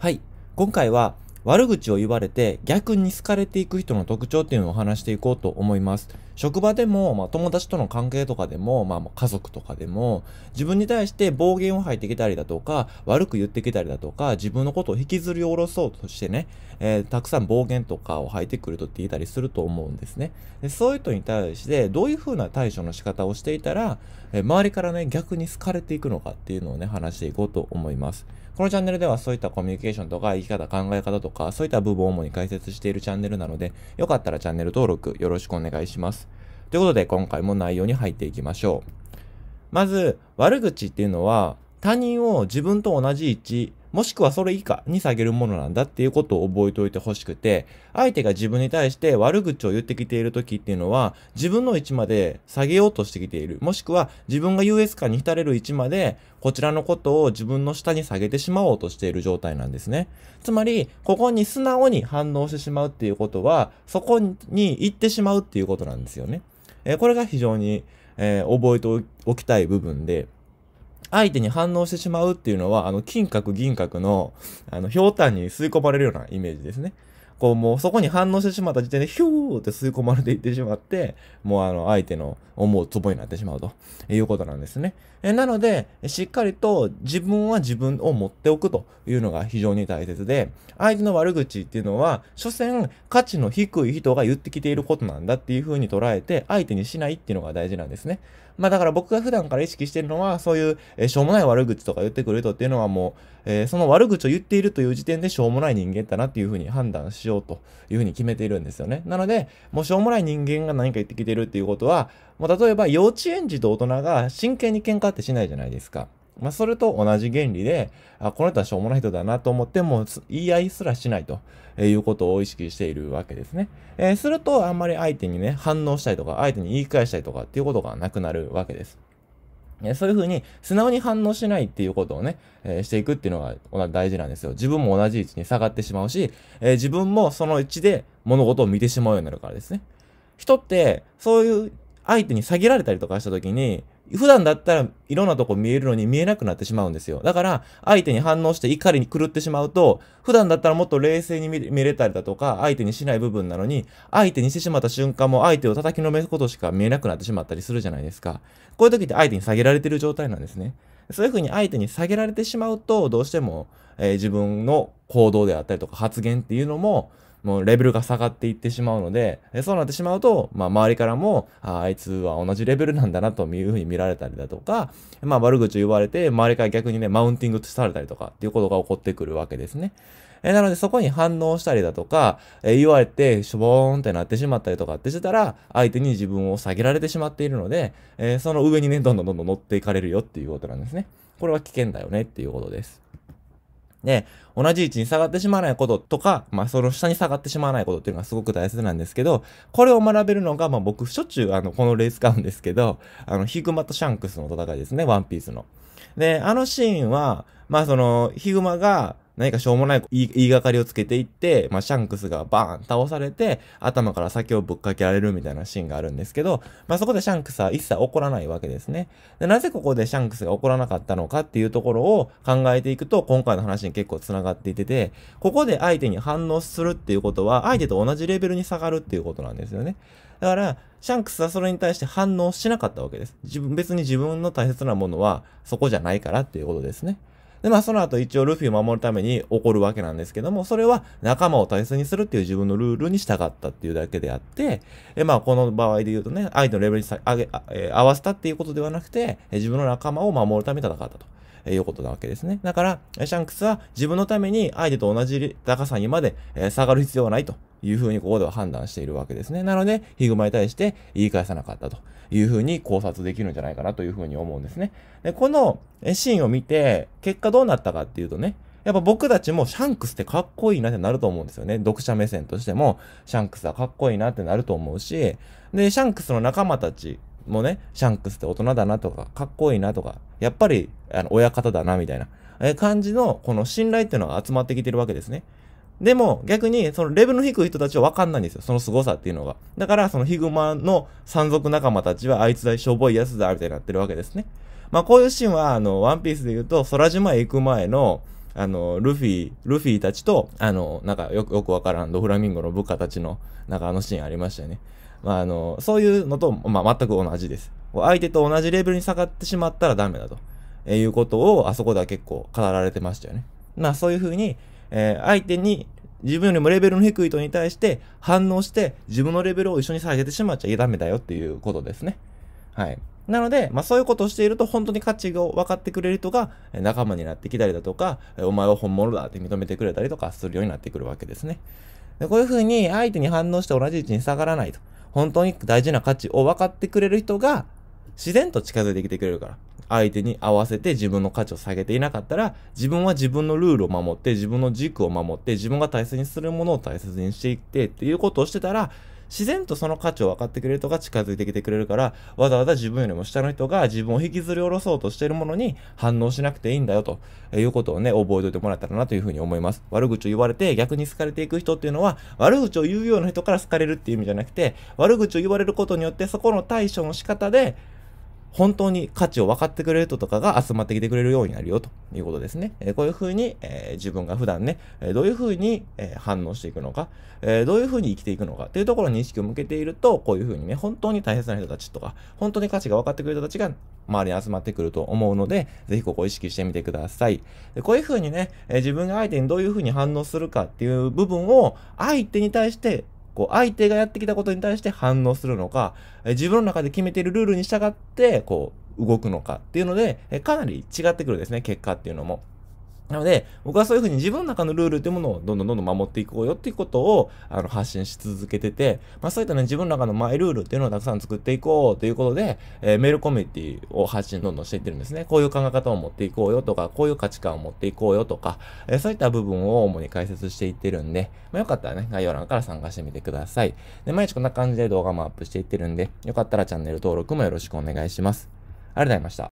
はい。今回は悪口を言われて逆に好かれていく人の特徴っていうのを話していこうと思います。職場でも、まあ、友達との関係とかでも、まあ、家族とかでも、自分に対して暴言を吐いてきたりだとか、悪く言ってきたりだとか、自分のことを引きずり下ろそうとしてね、えー、たくさん暴言とかを吐いてくるとっていたりすると思うんですね。でそういう人に対して、どういうふうな対処の仕方をしていたら、えー、周りからね、逆に好かれていくのかっていうのをね、話していこうと思います。このチャンネルではそういったコミュニケーションとか生き方考え方とかそういった部分を主に解説しているチャンネルなのでよかったらチャンネル登録よろしくお願いします。ということで今回も内容に入っていきましょう。まず、悪口っていうのは、他人を自分と同じ位置、もしくはそれ以下に下げるものなんだっていうことを覚えておいてほしくて、相手が自分に対して悪口を言ってきている時っていうのは、自分の位置まで下げようとしてきている。もしくは自分が US 感に浸れる位置まで、こちらのことを自分の下に下げてしまおうとしている状態なんですね。つまり、ここに素直に反応してしまうっていうことは、そこに行ってしまうっていうことなんですよね。えこれが非常に、え覚えておきたい部分で、相手に反応してしまうっていうのは、あの、金閣銀閣の、あの、ひょうたんに吸い込まれるようなイメージですね。こうもうそこに反応してしまった時点でヒューって吸い込まれていってしまって、もうあの相手の思うツボになってしまうということなんですね。えなので、しっかりと自分は自分を持っておくというのが非常に大切で、相手の悪口っていうのは、所詮価値の低い人が言ってきていることなんだっていうふうに捉えて、相手にしないっていうのが大事なんですね。まあだから僕が普段から意識してるのは、そういう、えー、しょうもない悪口とか言ってくる人っていうのはもう、えー、その悪口を言っているという時点でしょうもない人間だなっていうふうに判断しようというふうに決めているんですよね。なので、もうしょうもない人間が何か言ってきてるっていうことは、もう例えば幼稚園児と大人が真剣に喧嘩ってしないじゃないですか。まあ、それと同じ原理で、あ、この人はしょうもない人だなと思っても、言い合いすらしないということを意識しているわけですね。えー、すると、あんまり相手にね、反応したりとか、相手に言い返したりとかっていうことがなくなるわけです。そういうふうに、素直に反応しないっていうことをね、えー、していくっていうのが大事なんですよ。自分も同じ位置に下がってしまうし、え自分もその位置で物事を見てしまうようになるからですね。人って、そういう相手に下げられたりとかした時に、普段だったらいろんなとこ見えるのに見えなくなってしまうんですよ。だから、相手に反応して怒りに狂ってしまうと、普段だったらもっと冷静に見れたりだとか、相手にしない部分なのに、相手にしてしまった瞬間も相手を叩きのめることしか見えなくなってしまったりするじゃないですか。こういう時って相手に下げられてる状態なんですね。そういうふうに相手に下げられてしまうと、どうしても、えー、自分の行動であったりとか発言っていうのも、もうレベルが下がっていってしまうので、でそうなってしまうと、まあ、周りからも、ああいつは同じレベルなんだなというふうに見られたりだとか、まあ、悪口言われて、周りから逆にね、マウンティングされたりとかっていうことが起こってくるわけですね。えなのでそこに反応したりだとか、え言われてしょぼーんってなってしまったりとかってしてたら、相手に自分を下げられてしまっているので、えその上にね、どんどんどんどん乗っていかれるよっていうことなんですね。これは危険だよねっていうことです。で、同じ位置に下がってしまわないこととか、まあ、その下に下がってしまわないことっていうのがすごく大切なんですけど、これを学べるのが、まあ、僕、しょっちゅう、あの、このレース買うんですけど、あの、ヒグマとシャンクスの戦いですね、ワンピースの。で、あのシーンは、まあ、その、ヒグマが、何かしょうもない言いがかりをつけていって、まあ、シャンクスがバーン倒されて、頭から先をぶっかけられるみたいなシーンがあるんですけど、まあ、そこでシャンクスは一切怒らないわけですね。で、なぜここでシャンクスが怒らなかったのかっていうところを考えていくと、今回の話に結構繋がっていてて、ここで相手に反応するっていうことは、相手と同じレベルに下がるっていうことなんですよね。だから、シャンクスはそれに対して反応しなかったわけです。自分、別に自分の大切なものはそこじゃないからっていうことですね。で、まあその後一応ルフィを守るために起こるわけなんですけども、それは仲間を大切にするっていう自分のルールに従ったっていうだけであって、えまあこの場合で言うとね、相手のレベルに上げ、え合わせたっていうことではなくて、自分の仲間を守るために戦ったと。いうことなわけですね。だから、シャンクスは自分のために相手と同じ高さにまで下がる必要はないというふうにここでは判断しているわけですね。なので、ヒグマに対して言い返さなかったというふうに考察できるんじゃないかなというふうに思うんですね。で、このシーンを見て、結果どうなったかっていうとね、やっぱ僕たちもシャンクスってかっこいいなってなると思うんですよね。読者目線としても、シャンクスはかっこいいなってなると思うし、で、シャンクスの仲間たちもね、シャンクスって大人だなとか、かっこいいなとか、やっぱり、あの、親方だなみたいな、え感じの、この信頼っていうのが集まってきてるわけですね。でも、逆に、そのレベルの低い人たちは分かんないんですよ。その凄さっていうのが。だから、そのヒグマの山賊仲間たちは、あいつだ、しょぼいやつだ、みたいになってるわけですね。まあ、こういうシーンは、あの、ワンピースで言うと、空島へ行く前の、あの、ルフィ、ルフィたちと、あの、なんかよく、よくわからんドフラミンゴの部下たちの、なんかあのシーンありましたよね。まあ、あの、そういうのと、まあ、全く同じです。相手と同じレベルに下がってしまったらダメだと、えー、いうことを、あそこでは結構語られてましたよね。まあ、そういうふうに、えー、相手に、自分よりもレベルの低い人に対して反応して自分のレベルを一緒に下げてしまっちゃいダメだよっていうことですね。はい。なので、まあそういうことをしていると本当に価値を分かってくれる人が仲間になってきたりだとか、お前は本物だって認めてくれたりとかするようになってくるわけですね。でこういうふうに相手に反応して同じ位置に下がらないと。本当に大事な価値を分かってくれる人が、自然と近づいてきてくれるから。相手に合わせて自分の価値を下げていなかったら、自分は自分のルールを守って、自分の軸を守って、自分が大切にするものを大切にしていってっていうことをしてたら、自然とその価値を分かってくれる人が近づいてきてくれるから、わざわざ自分よりも下の人が自分を引きずり下ろそうとしているものに反応しなくていいんだよということをね、覚えておいてもらえたらなというふうに思います。悪口を言われて逆に好かれていく人っていうのは、悪口を言うような人から好かれるっていう意味じゃなくて、悪口を言われることによってそこの対処の仕方で、本当に価値を分かってくれる人とかが集まってきてくれるようになるよということですね。えこういうふうに、え自分が普段ね、えどういうふうに、え反応していくのか、えどういうふうに生きていくのかっていうところに意識を向けていると、こういうふうにね、本当に大切な人たちとか、本当に価値が分かってくれる人たちが周りに集まってくると思うので、ぜひここを意識してみてください。でこういうふうにね、え自分が相手にどういうふうに反応するかっていう部分を相手に対してこう、相手がやってきたことに対して反応するのか、自分の中で決めているルールに従って、こう、動くのかっていうので、かなり違ってくるですね、結果っていうのも。なので、僕はそういうふうに自分の中のルールというものをどんどんどんどん守っていこうよっていうことをあの発信し続けてて、まあそういったね、自分の中のマイルールっていうのをたくさん作っていこうということで、えー、メールコミュニティを発信どんどんしていってるんですね。こういう考え方を持っていこうよとか、こういう価値観を持っていこうよとか、えー、そういった部分を主に解説していってるんで、まあよかったらね、概要欄から参加してみてください。で、毎日こんな感じで動画もアップしていってるんで、よかったらチャンネル登録もよろしくお願いします。ありがとうございました。